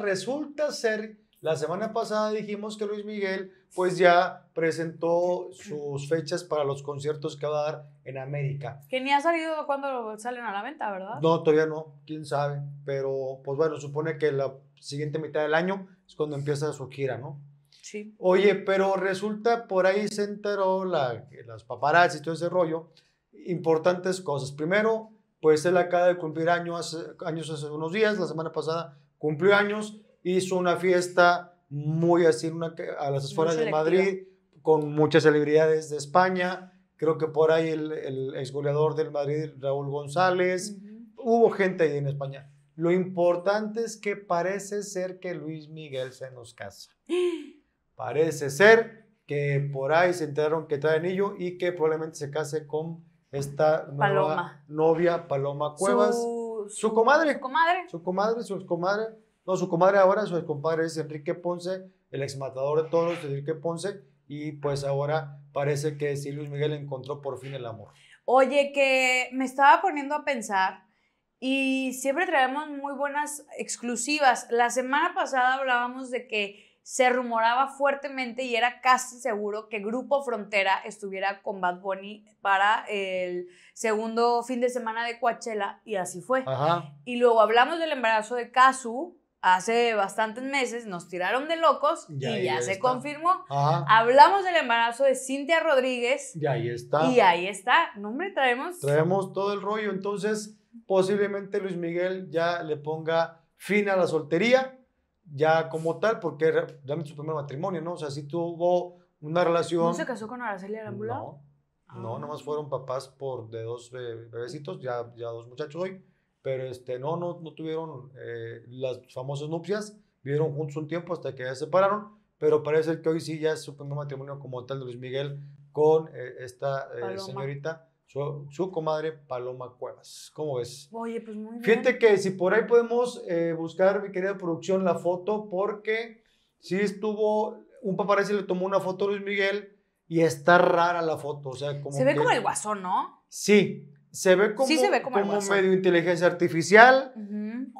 resulta ser, la semana pasada dijimos que Luis Miguel pues ya presentó sus fechas para los conciertos que va a dar en América. Que ni ha salido cuando salen a la venta, ¿verdad? No, todavía no, quién sabe, pero pues bueno, supone que la siguiente mitad del año es cuando empieza su gira, ¿no? Sí. Oye, pero resulta por ahí se enteró la, las paparazzi y todo ese rollo, importantes cosas. Primero, pues él acaba de cumplir años hace unos días, la semana pasada cumplió años, hizo una fiesta muy así a las esferas de Madrid, con muchas celebridades de España, creo que por ahí el, ex goleador del Madrid, Raúl González, hubo gente ahí en España. Lo importante es que parece ser que Luis Miguel se nos casa. Parece ser que por ahí se enteraron que trae anillo y que probablemente se case con esta novia, Paloma Cuevas. Su, comadre. Su comadre. Su comadre, No, su comadre ahora, su excomadre es Enrique Ponce, el exmatador de todos, Enrique Ponce. Y pues ahora parece que Silvio Miguel encontró por fin el amor. Oye, que me estaba poniendo a pensar y siempre traemos muy buenas exclusivas. La semana pasada hablábamos de que se rumoraba fuertemente y era casi seguro que Grupo Frontera estuviera con Bad Bunny para el segundo fin de semana de Coachella y así fue. Y luego hablamos del embarazo de Casu hace bastantes meses, nos tiraron de locos y, ya, se confirmó. Hablamos del embarazo de Cintia Rodríguez. Y ahí está. Y ahí está. No, hombre, traemos... Traemos todo el rollo, entonces posiblemente Luis Miguel ya le ponga fin a la soltería ya como tal, porque realmente su primer matrimonio, ¿no? O sea, sí tuvo una relación. ¿No se casó con Araceli Arambula? No, no, ah. nomás fueron papás por, de dos bebecitos, ya, ya dos muchachos hoy, pero este, no, no, no tuvieron eh, las famosas nupcias, vivieron juntos un tiempo hasta que ya se separaron, pero parece que hoy sí ya es su primer matrimonio como tal de Luis Miguel con eh, esta eh, señorita su, comadre Paloma Cuevas. ¿Cómo ves? Oye, pues muy bien. Fíjate que si por ahí podemos eh, buscar, mi querida producción, la foto, porque sí estuvo, un paparazzi le tomó una foto a Luis Miguel y está rara la foto, o sea, como Se ve como el guasón, ¿no? Sí, se ve como, medio inteligencia artificial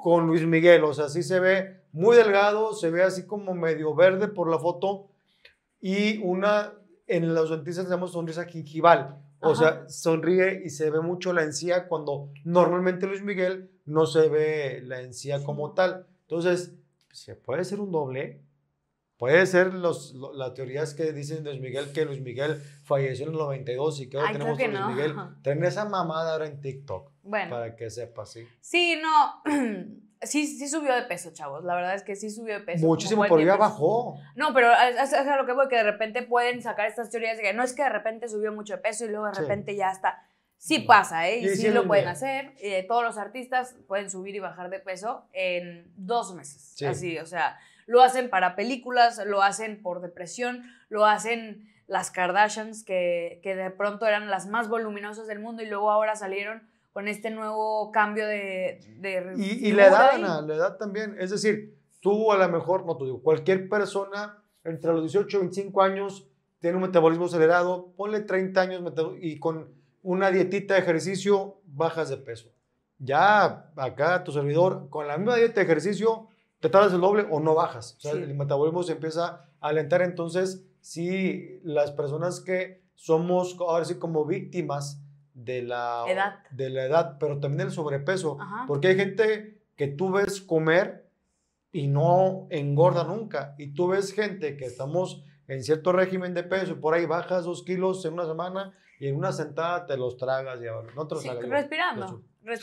con Luis Miguel, o sea, sí se ve muy delgado, se ve así como medio verde por la foto y una, en los dentistas tenemos sonrisa gingival, o sea, sonríe y se ve mucho la encía cuando normalmente Luis Miguel no se ve la encía como tal. Entonces, se puede ser un doble. Puede ser los, las teorías que dicen Luis Miguel que Luis Miguel falleció en el 92 y que ahora tenemos que a Luis Miguel. Tener esa mamada ahora en TikTok. Bueno. Para que sepa, sí. Sí, no. Sí, sí subió de peso, chavos. La verdad es que sí subió de peso. Muchísimo, pero ya bajó. No, pero es, lo que voy, que de repente pueden sacar estas teorías de que no es que de repente subió mucho de peso y luego de repente ya está. Sí pasa, ¿eh? Y sí, lo pueden hacer. Eh, todos los artistas pueden subir y bajar de peso en dos meses. Así, o sea, lo hacen para películas, lo hacen por depresión, lo hacen las Kardashians, que, que de pronto eran las más voluminosas del mundo y luego ahora salieron con este nuevo cambio de... y, la edad, la edad también. Es decir, tú a lo mejor, no te digo, cualquier persona entre los 18 y 25 años tiene un metabolismo acelerado, ponle 30 años y con una dietita de ejercicio bajas de peso. Ya acá tu servidor, con la misma dieta de ejercicio, te tardas el doble o no bajas. O sea, el metabolismo se empieza a alentar. Entonces, si las personas que somos ahora sí como víctimas de la edad, de la edad pero también el sobrepeso, porque hay gente que tú ves comer y no engorda nunca, y tú ves gente que estamos en cierto régimen de peso, y por ahí bajas dos kilos en una semana y en una sentada te los tragas y ahora Respirando.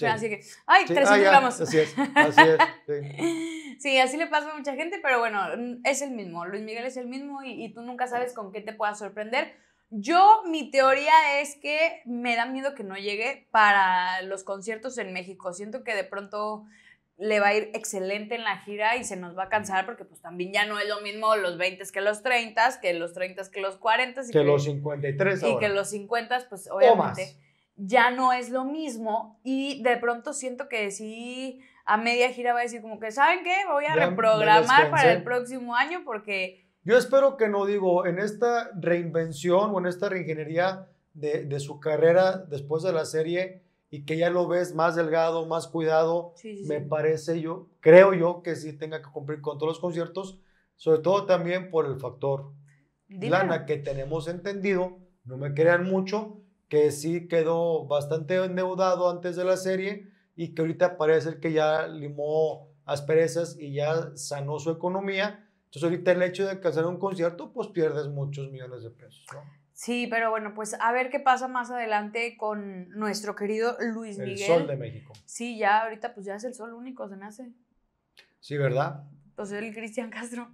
así que, ¡ay! 300 gramos. Así es, así es. Sí. así le pasa a mucha gente, pero bueno, es el mismo. Luis Miguel es el mismo y, y tú nunca sabes con qué te pueda sorprender yo, mi teoría es que me da miedo que no llegue para los conciertos en México. Siento que de pronto le va a ir excelente en la gira y se nos va a cansar porque pues también ya no es lo mismo los 20 que los 30, que los 30 que los 40. Y que, los 53 Y que los 50, pues obviamente ya no es lo mismo y de pronto siento que sí a media gira va a decir como que, ¿saben qué? Voy a reprogramar para el próximo año porque yo espero que no digo, en esta reinvención o en esta reingeniería de, su carrera después de la serie y que ya lo ves más delgado, más cuidado, me parece yo, creo yo que sí tenga que cumplir con todos los conciertos, sobre todo también por el factor lana que tenemos entendido, no me crean mucho, que sí quedó bastante endeudado antes de la serie y que ahorita parece que ya limó asperezas y ya sanó su economía entonces ahorita el hecho de cancelar un concierto, pues pierdes muchos millones de pesos, Sí, pero bueno, pues a ver qué pasa más adelante con nuestro querido Luis Miguel. El sol de México. Sí, ya ahorita pues ya es el sol único, se nace. Sí, ¿verdad? Entonces pues, el Cristian Castro.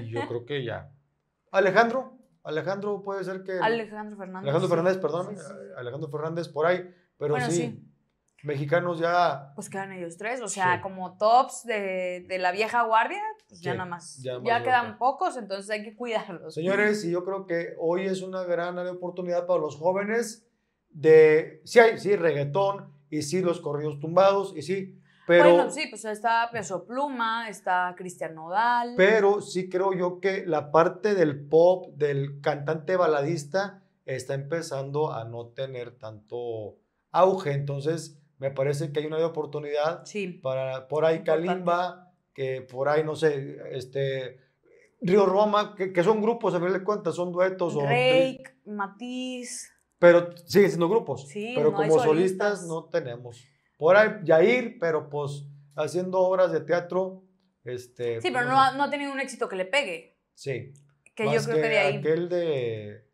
Y yo creo que ya. Alejandro, Alejandro puede ser que... Alejandro Fernández. Alejandro Fernández, perdón. Eh, Alejandro Fernández por ahí, pero sí mexicanos ya. Pues quedan ellos tres, o sea, como tops de, la vieja guardia, pues ya nada más. Ya, quedan pocos, entonces hay que cuidarlos. Señores, y yo creo que hoy es una gran oportunidad para los jóvenes de, sí hay, sí, reggaetón, y sí, los corridos tumbados, y sí, pero... Bueno, sí, pues está Peso Pluma, está Cristian Nodal. Pero sí creo yo que la parte del pop, del cantante baladista, está empezando a no tener tanto auge, entonces me parece que hay una oportunidad sí. para por ahí Kalimba que por ahí, no sé, este, Río Roma, que, que son grupos, a me de cuenta, son duetos. Drake, Matiz. Pero siguen siendo grupos. Sí, pero como solistas. no tenemos. Por ahí, Yair, pero pues haciendo obras de teatro. Este, sí, pues, pero no, ha, tenido un éxito que le pegue. Sí. Que yo creo que, de ahí. Aquel de.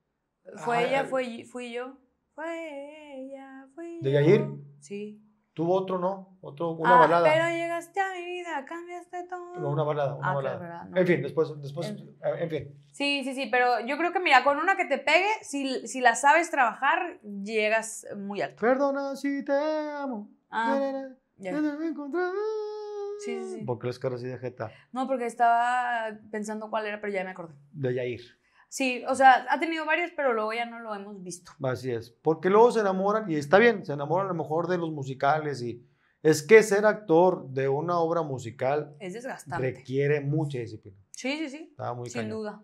Fue ah, ella, fue, fui yo. Fue ella, fui ¿De yo. ¿De Yair? Sí. Tuvo otro, ¿no? Otro, una ah, balada. Pero llegaste a mi vida, cambiaste todo. una balada, una ah, balada. En fin, después, después, eh, en... fin. Sí, sí, sí, pero yo creo que mira, con una que te pegue, si, si la sabes trabajar, llegas muy alto. Perdona si te amo. Ah, ya. he Sí, sí, sí. ¿Por qué los caras así de jeta? No, porque estaba pensando cuál era, pero ya me acordé. De Yair. Sí, o sea, ha tenido varios, pero luego ya no lo hemos visto. Así es, porque luego se enamoran, y está bien, se enamoran a lo mejor de los musicales y es que ser actor de una obra musical es desgastante. Requiere mucha disciplina. Sí, sí, sí. muy Sin duda.